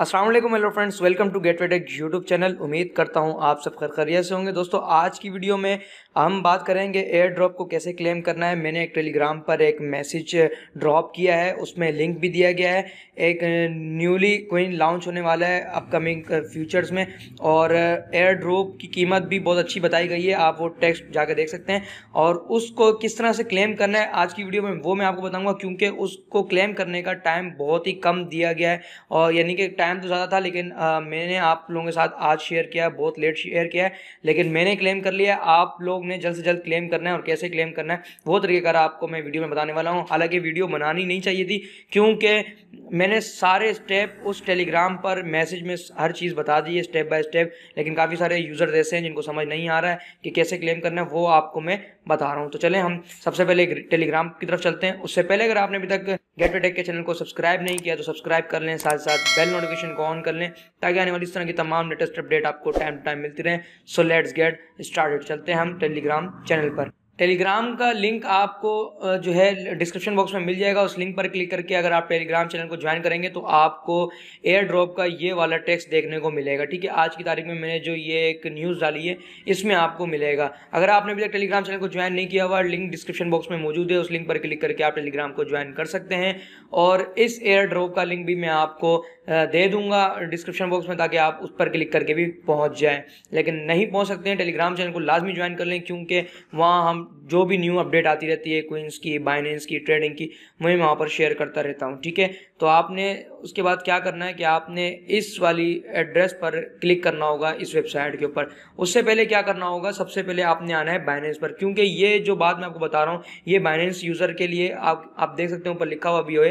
Aslam hello friends welcome to get tech YouTube channel उम्मीद करता हूँ आप सब खरखरिया से होंगे दोस्तों आज की वीडियो में हम बात करेंगे एयर ड्रॉप को कैसे क्लेम करना है मैंने एक टेलीग्राम पर एक मैसेज ड्रॉप किया है उसमें लिंक भी दिया गया है एक न्यूली कोइन लॉन्च होने वाला है अपकमिंग फ्यूचर्स में और एयर ड्रॉप की कीमत भी बहुत अच्छी बताई गई है आप वो टेक्स्ट जाकर देख सकते हैं और उसको किस तरह से क्लेम करना है आज की वीडियो में वो मैं आपको बताऊँगा क्योंकि उसको क्लेम करने का टाइम बहुत ही कम दिया गया है और यानी कि टाइम तो ज़्यादा था लेकिन आ, मैंने आप लोगों के साथ आज शेयर किया है बहुत लेट शेयर किया है लेकिन मैंने क्लेम कर लिया आप लोग ने जल्द से जल्द क्लेम करना है और कैसे क्लेम करना है वो तरीकेकार आपको मैं वीडियो में बताने वाला हूँ हालांकि वीडियो बनानी नहीं चाहिए थी क्योंकि मैंने सारे स्टेप उस टेलीग्राम पर मैसेज में हर चीज़ बता दी है स्टेप बाय स्टेप लेकिन काफ़ी सारे यूज़र्स ऐसे हैं जिनको समझ नहीं आ रहा है कि कैसे क्लेम करना है वो आपको मैं बता रहा हूँ तो चले हम सबसे पहले टेलीग्राम की तरफ चलते हैं उससे पहले अगर आपने अभी तक गेट टेक के चैनल को सब्सक्राइब नहीं किया तो सब्सक्राइब कर लें साथ साथ बेल नोटिफिकेशन को ऑन कर लें ताकि आने वाली इस तरह की तमाम लेटेस्ट अपडेट आपको टाइम टू टाइम मिलती रहे सो लेट्स गेट स्टार्टेड चलते हैं हम टेलीग्राम चैनल पर टेलीग्राम का लिंक आपको जो है डिस्क्रिप्शन बॉक्स में मिल जाएगा उस लिंक पर क्लिक करके अगर आप टेलीग्राम चैनल को ज्वाइन करेंगे तो आपको एयर ड्रॉप का ये वाला टेक्स्ट देखने को मिलेगा ठीक है आज की तारीख में मैंने जो ये एक न्यूज़ डाली है इसमें आपको मिलेगा अगर आपने अभी तक टेलीग्राम चैनल को ज्वाइन नहीं किया हुआ लिंक डिस्क्रिप्शन बॉक्स में मौजूद है उस लिंक पर क्लिक करके आप टेलीग्राम को ज्वाइन कर सकते हैं और इस एयर ड्रॉप का लिंक भी मैं आपको दे दूंगा डिस्क्रिप्शन बॉक्स में ताकि आप उस पर क्लिक करके भी पहुँच जाएँ लेकिन नहीं पहुँच सकते हैं टेलीग्राम चैनल को लाजमी ज्वाइन कर लें क्योंकि वहाँ हम जो भी न्यू अपडेट आती रहती है क्विंस की बाइनेंस की ट्रेडिंग की मैं वहाँ पर शेयर करता रहता हूँ ठीक है तो आपने उसके बाद क्या करना है कि आपने इस वाली एड्रेस पर क्लिक करना होगा इस वेबसाइट के ऊपर उससे पहले क्या करना होगा सबसे पहले आपने आना है बाइनेंस पर क्योंकि ये जो बात मैं आपको बता रहा हूँ ये बाइनेंस यूज़र के लिए आप आप देख सकते हो ऊपर लिखा हुआ भी हो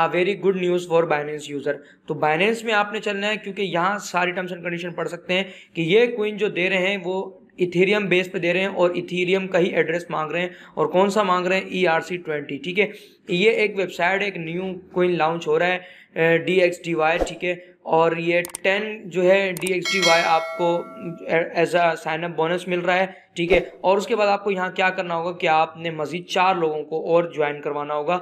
a very good news for Binance user तो बाइनेंस में आपने चलना है क्योंकि यहाँ सारी टर्म्स एंड कंडीशन पढ़ सकते हैं कि ये क्वीन जो दे रहे हैं वो इथेरियम बेस पे दे रहे हैं और इथेरियम का ही एड्रेस मांग रहे हैं और कौन सा मांग रहे हैं ई आर सी ट्वेंटी ठीक है ये एक वेबसाइट एक न्यू कोइन लॉन्च हो रहा है डी एक्स डी वाई ठीक है और ये टेन जो है डी एक्स डी वाई आपको एज अ साइनअप बोनस मिल रहा है ठीक है और उसके बाद आपको यहाँ क्या करना होगा कि आपने मज़ीद चार लोगों को और ज्वाइन करवाना होगा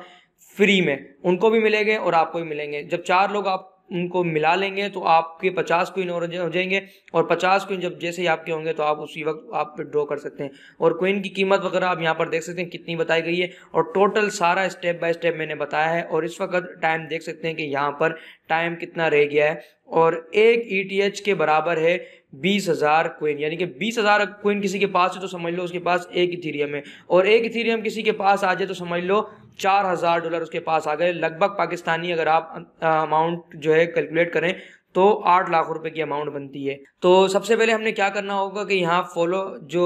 फ्री में उनको भी मिलेंगे और आपको भी मिलेंगे जब चार लोग आप उनको मिला लेंगे तो आपके पचास क्वीन और हो जाएंगे और पचास क्वीन जब जैसे ही आपके होंगे तो आप उसी वक्त आप ड्रॉ कर सकते हैं और क्वीन की कीमत वगैरह आप यहाँ पर देख सकते हैं कितनी बताई गई है और टोटल सारा स्टेप बाय स्टेप मैंने बताया है और इस वक्त टाइम देख सकते हैं कि यहाँ पर टाइम कितना रह गया है और एक ई e के बराबर है बीस हजार क्वीन यानी कि बीस हजार क्विन किसी के पास है तो समझ लो उसके पास एक इथीरियम है और एक इथीरियम किसी के पास आ जाए तो समझ लो चार हज़ार डॉलर उसके पास आ गए लगभग पाकिस्तानी अगर आप अमाउंट जो है कैलकुलेट करें तो आठ लाख रुपए की अमाउंट बनती है तो सबसे पहले हमने क्या करना होगा कि यहाँ फॉलो जो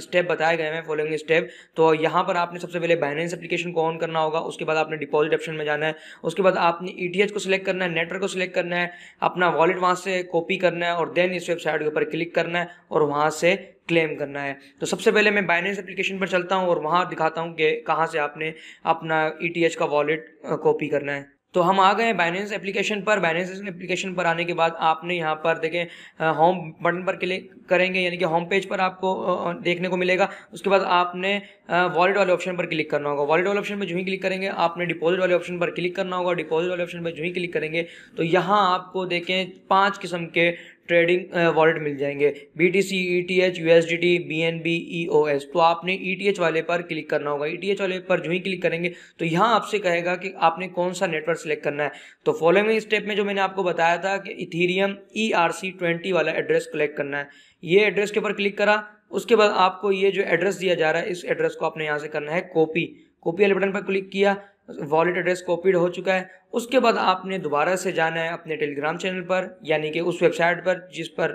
स्टेप बताए गए हैं फॉलोइंग स्टेप तो यहाँ पर आपने सबसे पहले बाइनेंस एप्लीकेशन को ऑन करना होगा उसके बाद आपने डिपॉजिट ऑप्शन में जाना है उसके बाद आपने ई e को सिलेक्ट करना है नेटवर्क को सिलेक्ट करना है अपना वॉलेट वहाँ से कॉपी करना है और देन इस वेबसाइट के ऊपर क्लिक करना है और वहाँ से क्लेम करना है तो सबसे पहले मैं बाइनेंस एप्लीकेशन पर चलता हूँ और वहाँ दिखाता हूँ कि कहाँ से आपने अपना ई e का वॉलेट कॉपी करना है तो हम आ गए बाइनेंस एप्लीकेशन पर बाइनेंस एप्लीकेशन पर आने के बाद आपने यहाँ पर देखें होम बटन पर क्लिक करेंगे यानी कि होम पेज पर आपको देखने को मिलेगा उसके बाद आपने वॉलेट वाले ऑप्शन पर क्लिक करना होगा वॉलेट वाले ऑप्शन पर जो ही क्लिक करेंगे आपने डिपॉजिट वाले ऑप्शन पर क्लिक करना होगा डिपॉजिट वाले ऑप्शन पर जो ही क्लिक करेंगे तो यहाँ आपको देखें पाँच किस्म के ट्रेडिंग वॉलेट मिल जाएंगे B T C E T H U S D T B N B E O S तो आपने ई टी एच वाले पर क्लिक करना होगा ई टी एच वाले पर जो ही क्लिक करेंगे तो यहाँ आपसे कहेगा कि आपने कौन सा नेटवर्क सेलेक्ट करना है तो फॉलोइंग स्टेप में जो मैंने आपको बताया था कि Ethereum E R C twenty वाला एड्रेस कलेक्ट करना है ये एड्रेस के ऊपर क्लिक करा उसके बाद आपको ये जो एड्रेस दिया जा रहा है इस एड्रेस को आपने यहाँ से करना है कॉपी कॉपी वाले बटन पर क्लिक किया वॉलेट एड्रेस कॉपीड हो चुका है उसके बाद आपने दोबारा से जाना है अपने टेलीग्राम चैनल पर यानी कि उस वेबसाइट पर जिस पर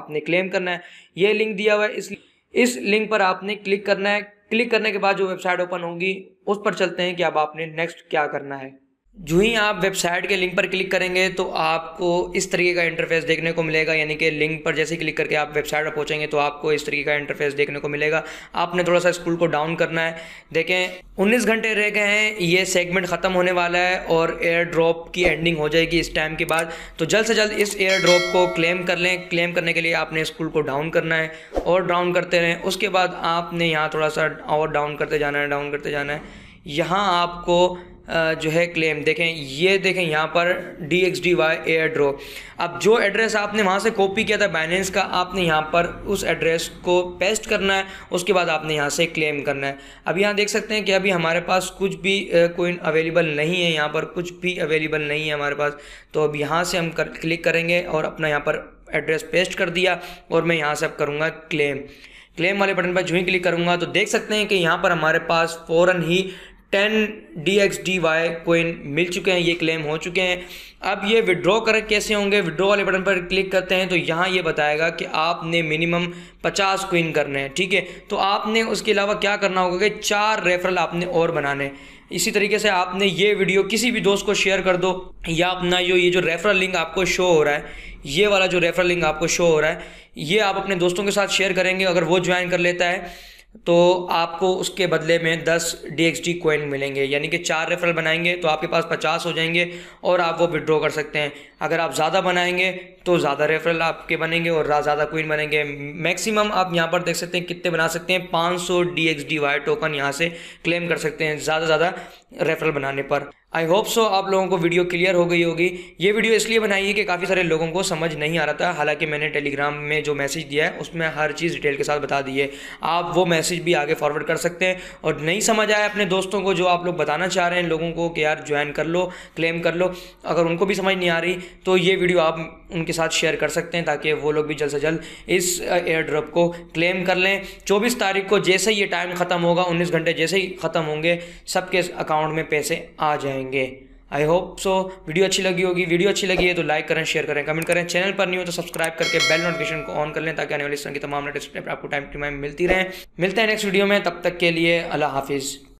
आपने क्लेम करना है ये लिंक दिया हुआ है इस इस लिंक पर आपने क्लिक करना है क्लिक करने के बाद जो वेबसाइट ओपन होगी उस पर चलते हैं कि अब आपने नेक्स्ट क्या करना है जो ही आप वेबसाइट के लिंक पर क्लिक करेंगे तो आपको इस तरीके का इंटरफेस देखने को मिलेगा यानी कि लिंक पर जैसे क्लिक करके आप वेबसाइट पर पहुंचेंगे तो आपको इस तरीके का इंटरफेस देखने को मिलेगा आपने थोड़ा सा स्कूल को डाउन करना है देखें 19 घंटे रह गए हैं ये सेगमेंट ख़त्म होने वाला है और एयर ड्रॉप की एंडिंग हो जाएगी इस टाइम के बाद तो जल्द से जल्द इस एयर ड्रॉप को क्लेम कर लें क्लेम करने के लिए आपने स्कूल को डाउन करना है और डाउन करते रहें उसके बाद आपने यहाँ थोड़ा सा और डाउन करते जाना है डाउन करते जाना है यहाँ आपको जो है क्लेम देखें ये देखें यहाँ पर D X D Y airdrop अब जो एड्रेस आपने वहाँ से कॉपी किया था बैलेंस का आपने यहाँ पर उस एड्रेस को पेस्ट करना है उसके बाद आपने यहाँ से क्लेम करना है अब यहाँ देख सकते हैं कि अभी हमारे पास कुछ भी कोइन अवेलेबल नहीं है यहाँ पर कुछ भी अवेलेबल नहीं है हमारे पास तो अब यहाँ से हम कर, क्लिक करेंगे और अपना यहाँ पर एड्रेस पेस्ट कर दिया और मैं यहाँ से अब करूँगा क्लेम क्लेम वाले बटन पर जो ही क्लिक करूँगा तो देख सकते हैं कि यहाँ पर हमारे पास फ़ौरन ही ten D X D Y coin मिल चुके हैं ये क्लेम हो चुके हैं अब ये विड्रॉ कर कैसे होंगे विड्रॉ वाले बटन पर क्लिक करते हैं तो यहाँ ये बताएगा कि आपने मिनिमम पचास कोइन करने हैं ठीक है तो आपने उसके अलावा क्या करना होगा कि चार रेफरल आपने और बनाने इसी तरीके से आपने ये वीडियो किसी भी दोस्त को शेयर कर दो या अपना जो ये जो रेफरल लिंक आपको शो हो रहा है ये वाला जो रेफरल लिंक आपको शो हो रहा है ये आप अपने दोस्तों के साथ शेयर करेंगे अगर वो ज्वाइन कर लेता है तो आपको उसके बदले में 10 डी एक्स डी कोइन मिलेंगे यानी कि चार रेफरल बनाएंगे तो आपके पास 50 हो जाएंगे और आप वो विड्रॉ कर सकते हैं अगर आप ज़्यादा बनाएंगे तो ज़्यादा रेफरल आपके बनेंगे और ज़्यादा कोइन बनेंगे मैक्सिमम आप यहाँ पर देख सकते हैं कितने बना सकते हैं 500 सौ D X D Y token यहाँ से क्लेम कर सकते हैं ज़्यादा ज़्यादा रेफरल बनाने पर आई होप सो आप लोगों को वीडियो क्लियर हो गई होगी ये वीडियो इसलिए बनाई है कि काफ़ी सारे लोगों को समझ नहीं आ रहा था हालांकि मैंने टेलीग्राम में जो मैसेज दिया है उसमें हर चीज़ डिटेल के साथ बता दी है आप वो मैसेज भी आगे फॉरवर्ड कर सकते हैं और नहीं समझ आया अपने दोस्तों को जो आप लोग बताना चाह रहे हैं लोगों को कि यार ज्वाइन कर लो क्लेम कर लो अगर उनको भी समझ नहीं आ रही तो ये वीडियो आप उनके साथ शेयर कर सकते हैं ताकि वो लोग भी जल्द से जल्द इस एयर ड्रॉप को क्लेम कर लें चौबीस तारीख को जैसे ही ये टाइम ख़त्म होगा उन्नीस घंटे जैसे ही ख़त्म होंगे सबके अकाउंट में पैसे आ जाएंगे करेंगे आई होप सो वीडियो अच्छी लगी होगी वीडियो अच्छी लगी है तो लाइक करें शेयर करें कमेंट करें चैनल पर नहीं हो तो सब्सक्राइब करके बेल नोटिफिकेशन को ऑन कर लें ताकि आने वाली समय की तमाम नोटिफिकेशन आपको टाइम टू टाइम मिलती रहे मिलते हैं नेक्स्ट वीडियो में तब तक के लिए अल्लाह हाफिज़